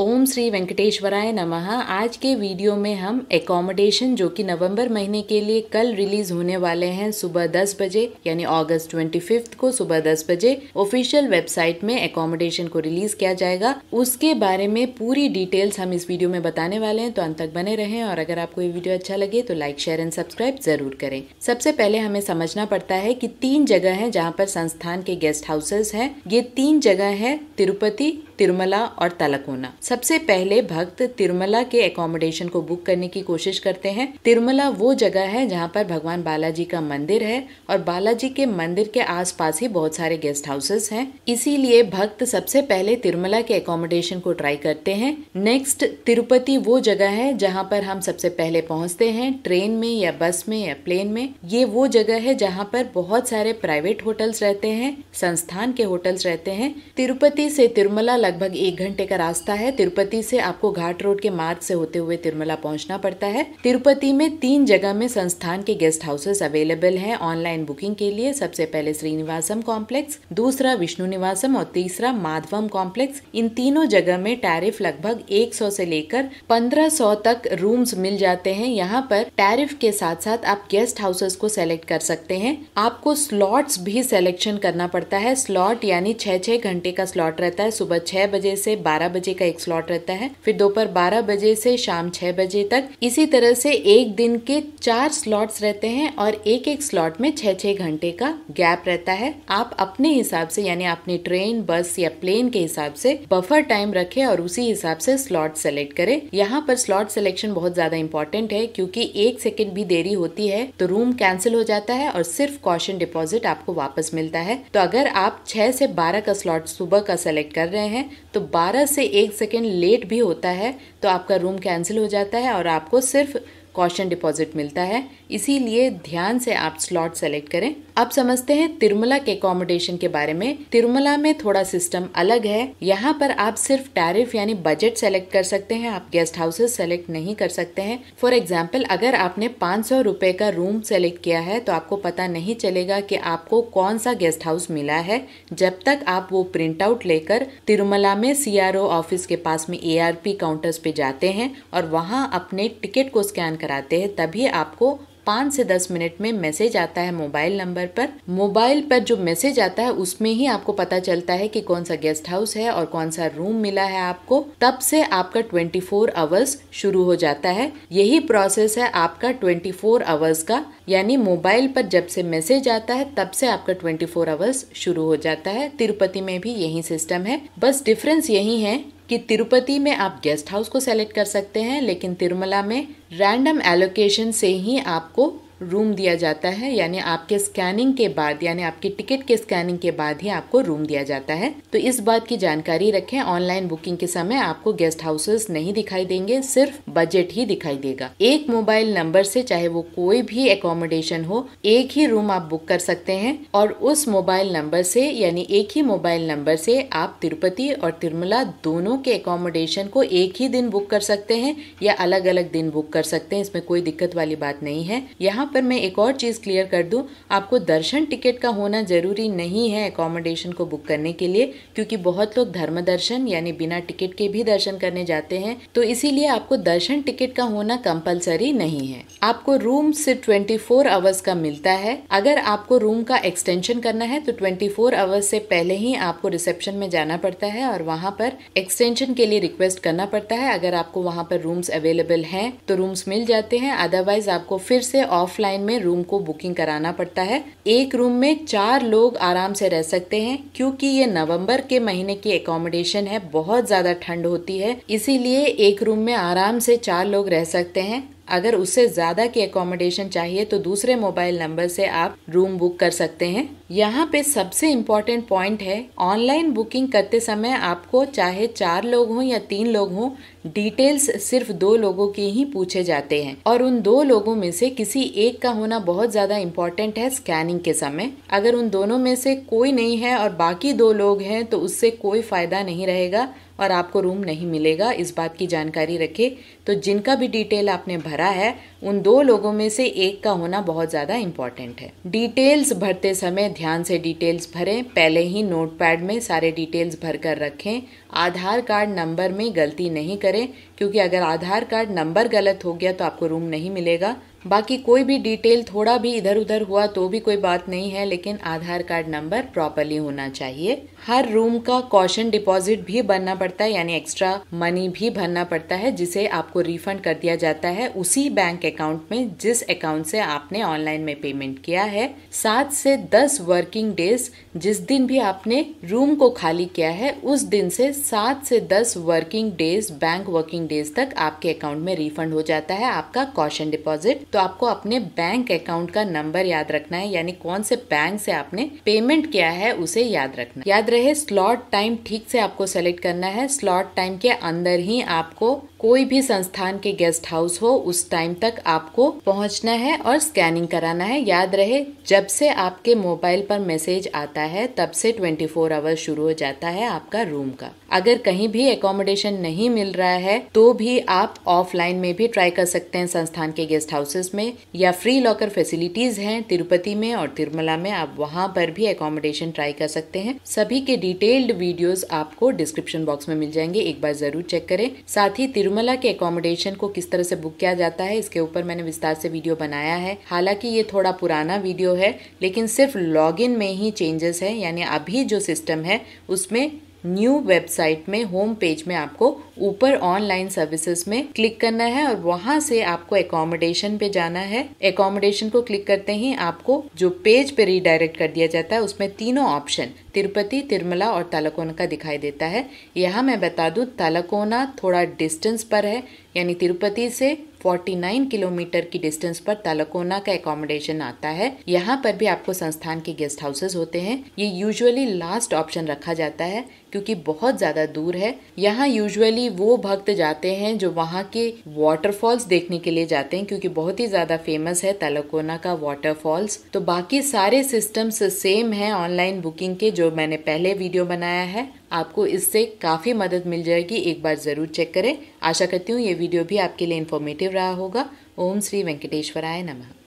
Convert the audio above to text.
ओम श्री वेंकटेश्वराय नमः आज के वीडियो में हम एकोमोडेशन जो कि नवंबर महीने के लिए कल रिलीज होने वाले हैं सुबह 10 बजे यानी अगस्त 25 को सुबह 10 बजे ऑफिशियल वेबसाइट में एकोमोडेशन को रिलीज किया जाएगा उसके बारे में पूरी डिटेल्स हम इस वीडियो में बताने वाले हैं तो अंत तक बने रहें और अगर आपको ये वीडियो अच्छा लगे तो लाइक शेयर एंड सब्सक्राइब जरूर करें सबसे पहले हमें समझना पड़ता है की तीन जगह है जहाँ पर संस्थान के गेस्ट हाउसेज है ये तीन जगह है तिरुपति तिरुमला और तलकोना सबसे पहले भक्त तिरुमला के एकोमोडेशन को बुक करने की कोशिश करते हैं तिरुमला वो जगह है जहाँ पर भगवान बालाजी का मंदिर है और बालाजी के मंदिर के आसपास ही बहुत सारे गेस्ट हाउसेस हैं इसीलिए भक्त सबसे पहले तिरुमला के एकोमोडेशन को ट्राई करते हैं नेक्स्ट तिरुपति वो जगह है जहाँ पर हम सबसे पहले पहुँचते हैं ट्रेन में या बस में या प्लेन में ये वो जगह है जहाँ पर बहुत सारे प्राइवेट होटल्स रहते हैं संस्थान के होटल्स रहते हैं तिरुपति से तिरुमला लगभग एक घंटे का रास्ता है तिरुपति से आपको घाट रोड के मार्ग से होते हुए तिरुमला पहुंचना पड़ता है तिरुपति में तीन जगह में संस्थान के गेस्ट हाउसेस अवेलेबल हैं ऑनलाइन बुकिंग के लिए सबसे पहले श्रीनिवासम कॉम्प्लेक्स दूसरा विष्णु निवासम और तीसरा माधवम कॉम्प्लेक्स इन तीनों जगह में टैरिफ लगभग सौ से लेकर सौ तक रूम्स मिल जाते हैं यहाँ पर टैरिफ के साथ साथ आप गेस्ट हाउसेस को सेलेक्ट कर सकते हैं आपको स्लॉट्स भी सिलेक्शन करना पड़ता है स्लॉट यानी छह छह घंटे का स्लॉट रहता है सुबह छह बजे से बारह बजे का एक स्लॉट रहता है फिर दोपहर बारह बजे से शाम छह बजे तक इसी तरह से एक दिन के चार स्लॉट्स रहते हैं और एक एक स्लॉट में छह छह घंटे का गैप रहता है आप अपने हिसाब से यानी अपनी ट्रेन बस या प्लेन के हिसाब से बफर टाइम रखे और उसी हिसाब से स्लॉट सेलेक्ट करे यहाँ पर स्लॉट सिलेक्शन बहुत ज्यादा इंपॉर्टेंट है क्योंकि एक सेकेंड भी देरी होती है तो रूम कैंसिल हो जाता है और सिर्फ कॉशन डिपॉजिट आपको वापस मिलता है तो अगर आप छह से बारह का स्लॉट सुबह का सेलेक्ट कर रहे हैं तो बारह से एक सेकेंड इन लेट भी होता है तो आपका रूम कैंसिल हो जाता है और आपको सिर्फ कॉशन डिपॉजिट मिलता है इसीलिए ध्यान से आप स्लॉट सेलेक्ट करें अब समझते हैं तिरुमला के अकोमोडेशन के बारे में तिरुमला में थोड़ा सिस्टम अलग है यहाँ पर आप सिर्फ टैरिफ यानी बजट सेलेक्ट कर सकते हैं आप गेस्ट हाउसेस सेलेक्ट नहीं कर सकते हैं फॉर एग्जाम्पल अगर आपने पाँच सौ का रूम सेलेक्ट किया है तो आपको पता नहीं चलेगा कि आपको कौन सा गेस्ट हाउस मिला है जब तक आप वो प्रिंट आउट लेकर तिरुमला में सी ऑफिस के पास में ए काउंटर्स पे जाते हैं और वहाँ अपने टिकट को स्कैन कराते हैं तभी आपको पाँच से दस मिनट में मैसेज आता है मोबाइल नंबर पर मोबाइल पर जो मैसेज आता है उसमें ही आपको पता चलता है कि कौन सा गेस्ट हाउस है और कौन सा रूम मिला है आपको तब से आपका 24 फोर आवर्स शुरू हो जाता है यही प्रोसेस है आपका 24 फोर आवर्स का यानी मोबाइल पर जब से मैसेज आता है तब से आपका 24 फोर आवर्स शुरू हो जाता है तिरुपति में भी यही सिस्टम है बस डिफरेंस यही है कि तिरुपति में आप गेस्ट हाउस को सेलेक्ट कर सकते हैं लेकिन तिरुमला में रैंडम एलोकेशन से ही आपको रूम दिया जाता है यानी आपके स्कैनिंग के बाद यानी आपकी टिकट के स्कैनिंग के बाद ही आपको रूम दिया जाता है तो इस बात की जानकारी रखें ऑनलाइन बुकिंग के समय आपको गेस्ट हाउसेस नहीं दिखाई देंगे सिर्फ बजट ही दिखाई देगा एक मोबाइल नंबर से चाहे वो कोई भी एकोमोडेशन हो एक ही रूम आप बुक कर सकते हैं और उस मोबाइल नंबर से यानी एक ही मोबाइल नंबर से आप तिरुपति और तिरुमला दोनों के एकोमोडेशन को एक ही दिन बुक कर सकते हैं या अलग अलग दिन बुक कर सकते हैं इसमें कोई दिक्कत वाली बात नहीं है यहाँ यहाँ पर मैं एक और चीज़ क्लियर कर दूँ आपको दर्शन टिकट का होना ज़रूरी नहीं है एकोमोडेशन को बुक करने के लिए क्योंकि बहुत लोग धर्म दर्शन यानी बिना टिकट के भी दर्शन करने जाते हैं तो इसीलिए आपको दर्शन टिकट का होना कंपलसरी नहीं है आपको रूम सिर्फ ट्वेंटी फोर आवर्स का मिलता है अगर आपको रूम का एक्सटेंशन करना है तो ट्वेंटी फोर आवर्स से पहले ही आपको रिसेप्शन में जाना पड़ता है और वहाँ पर एक्सटेंशन के लिए रिक्वेस्ट करना पड़ता है अगर आपको वहाँ पर रूम्स अवेलेबल हैं तो रूम्स मिल जाते हैं अदरवाइज आपको फिर से ऑफ ऑफलाइन में रूम को बुकिंग कराना पड़ता है एक रूम में चार लोग आराम से रह सकते हैं क्योंकि ये नवंबर के महीने की एकोमोडेशन है बहुत ज़्यादा ठंड होती है इसीलिए एक रूम में आराम से चार लोग रह सकते हैं अगर उससे ज़्यादा की अकोमोडेशन चाहिए तो दूसरे मोबाइल नंबर से आप रूम बुक कर सकते हैं यहाँ पे सबसे इम्पोर्टेंट पॉइंट है ऑनलाइन बुकिंग करते समय आपको चाहे चार लोग हों या तीन लोग हों डिटेल्स सिर्फ दो लोगों के ही पूछे जाते हैं और उन दो लोगों में से किसी एक का होना बहुत ज़्यादा इम्पोर्टेंट है स्कैनिंग के समय अगर उन दोनों में से कोई नहीं है और बाकी दो लोग हैं तो उससे कोई फ़ायदा नहीं रहेगा और आपको रूम नहीं मिलेगा इस बात की जानकारी रखें तो जिनका भी डिटेल आपने भरा है उन दो लोगों में से एक का होना बहुत ज़्यादा इम्पॉर्टेंट है डिटेल्स भरते समय ध्यान से डिटेल्स भरें पहले ही नोटपैड में सारे डिटेल्स भर कर रखें आधार कार्ड नंबर में गलती नहीं करें क्योंकि अगर आधार कार्ड नंबर गलत हो गया तो आपको रूम नहीं मिलेगा बाकी कोई भी डिटेल थोड़ा भी इधर उधर हुआ तो भी कोई बात नहीं है लेकिन आधार कार्ड नंबर प्रॉपरली होना चाहिए हर रूम का कॉशन डिपॉजिट भी बनना पड़ता है यानी एक्स्ट्रा मनी भी भरना पड़ता है जिसे आपको रिफंड कर दिया जाता है उसी बैंक अकाउंट में जिस अकाउंट से आपने ऑनलाइन में पेमेंट किया है सात से दस वर्किंग डेज जिस दिन भी आपने रूम को खाली किया है उस दिन से सात से दस working days bank working days तक आपके अकाउंट में रिफंड हो जाता है आपका कॉशन डिपॉजिट तो आपको अपने बैंक अकाउंट का नंबर याद रखना है यानी कौन से बैंक से आपने पेमेंट किया है उसे याद रखना याद रहे स्लॉट टाइम ठीक से आपको सेलेक्ट करना है स्लॉट टाइम के अंदर ही आपको कोई भी संस्थान के गेस्ट हाउस हो उस टाइम तक आपको पहुंचना है और स्कैनिंग कराना है याद रहे जब से आपके मोबाइल पर मैसेज आता है तब से 24 फोर आवर्स शुरू हो जाता है आपका रूम का अगर कहीं भी एकोमोडेशन नहीं मिल रहा है तो भी आप ऑफलाइन में भी ट्राई कर सकते हैं संस्थान के गेस्ट हाउसेस में या फ्री लॉकर फैसिलिटीज हैं तिरुपति में और तिरुमला में आप वहां पर भी एकोमोडेशन ट्राई कर सकते हैं सभी के डिटेल्ड वीडियोस आपको डिस्क्रिप्शन बॉक्स में मिल जाएंगे एक बार जरूर चेक करें साथ ही तिरुमला निर्मला के अकोमोडेशन को किस तरह से बुक किया जाता है इसके ऊपर मैंने विस्तार से वीडियो बनाया है हालांकि ये थोड़ा पुराना वीडियो है लेकिन सिर्फ लॉगिन में ही चेंजेस है यानी अभी जो सिस्टम है उसमें न्यू वेबसाइट में होम पेज में आपको ऊपर ऑनलाइन सर्विसेज में क्लिक करना है और वहां से आपको एकोमोडेशन पे जाना है एकोमोडेशन को क्लिक करते ही आपको जो पेज पे रिडायरेक्ट कर दिया जाता है उसमें तीनों ऑप्शन तिरुपति तिरुमला और तालाकोना का दिखाई देता है यहाँ मैं बता दूँ तालाकोना थोड़ा डिस्टेंस पर है यानी तिरुपति से 49 किलोमीटर की डिस्टेंस पर तालकोना का एकोमोडेशन आता है यहाँ पर भी आपको संस्थान के गेस्ट हाउसेस होते हैं ये यूजुअली लास्ट ऑप्शन रखा जाता है क्योंकि बहुत ज़्यादा दूर है यहाँ यूजुअली वो भक्त जाते हैं जो वहाँ के वाटरफॉल्स देखने के लिए जाते हैं क्योंकि बहुत ही ज़्यादा फेमस है तालकोना का वाटरफॉल्स तो बाकी सारे सिस्टम्स सेम है ऑनलाइन बुकिंग के जो मैंने पहले वीडियो बनाया है आपको इससे काफ़ी मदद मिल जाएगी एक बार ज़रूर चेक करें आशा करती हूँ ये वीडियो भी आपके लिए इन्फॉर्मेटिव रहा होगा ओम श्री वेंकटेश्वराय नमः